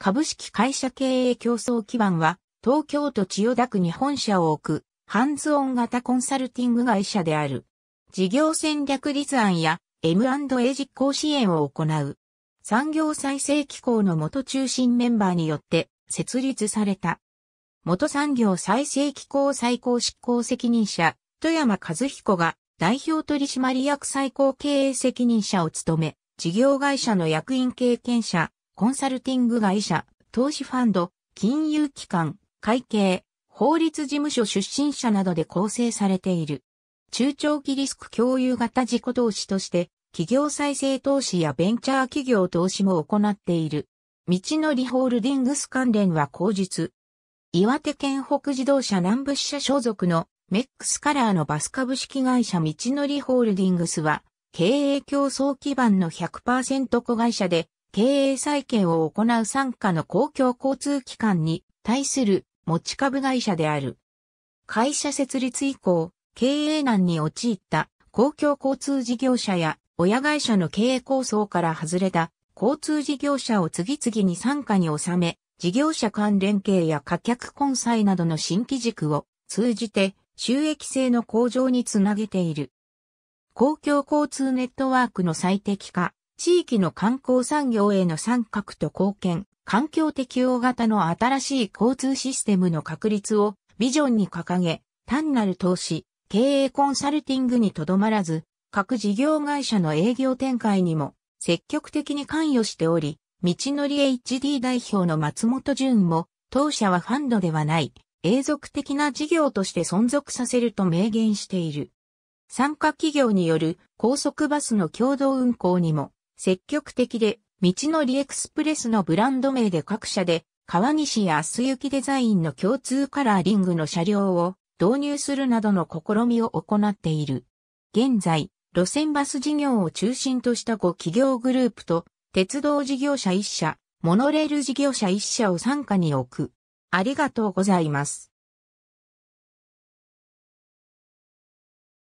株式会社経営競争基盤は、東京都千代田区に本社を置く、ハンズオン型コンサルティング会社である。事業戦略立案や M&A 実行支援を行う。産業再生機構の元中心メンバーによって設立された。元産業再生機構最高執行責任者、富山和彦が代表取締役最高経営責任者を務め、事業会社の役員経験者、コンサルティング会社、投資ファンド、金融機関、会計、法律事務所出身者などで構成されている。中長期リスク共有型自己投資として、企業再生投資やベンチャー企業投資も行っている。道のりホールディングス関連は口日。岩手県北自動車南部支社所属のメックスカラーのバス株式会社道のりホールディングスは、経営競争基盤の100%子会社で、経営再建を行う参加の公共交通機関に対する持ち株会社である。会社設立以降、経営難に陥った公共交通事業者や親会社の経営構想から外れた交通事業者を次々に参加に収め、事業者間連携や顧客混載などの新規軸を通じて収益性の向上につなげている。公共交通ネットワークの最適化、地域の観光産業への参画と貢献、環境適応型の新しい交通システムの確立をビジョンに掲げ、単なる投資、経営コンサルティングにとどまらず、各事業会社の営業展開にも積極的に関与しており、道のり HD 代表の松本潤も、当社はファンドではない、永続的な事業として存続させると明言している。参加企業による高速バスの共同運行にも積極的で、道のりエクスプレスのブランド名で各社で、川岸や明日行きデザインの共通カラーリングの車両を導入するなどの試みを行っている。現在、路線バス事業を中心とした5企業グループと、鉄道事業者1社、モノレール事業者1社を参加に置く。ありがとうございます。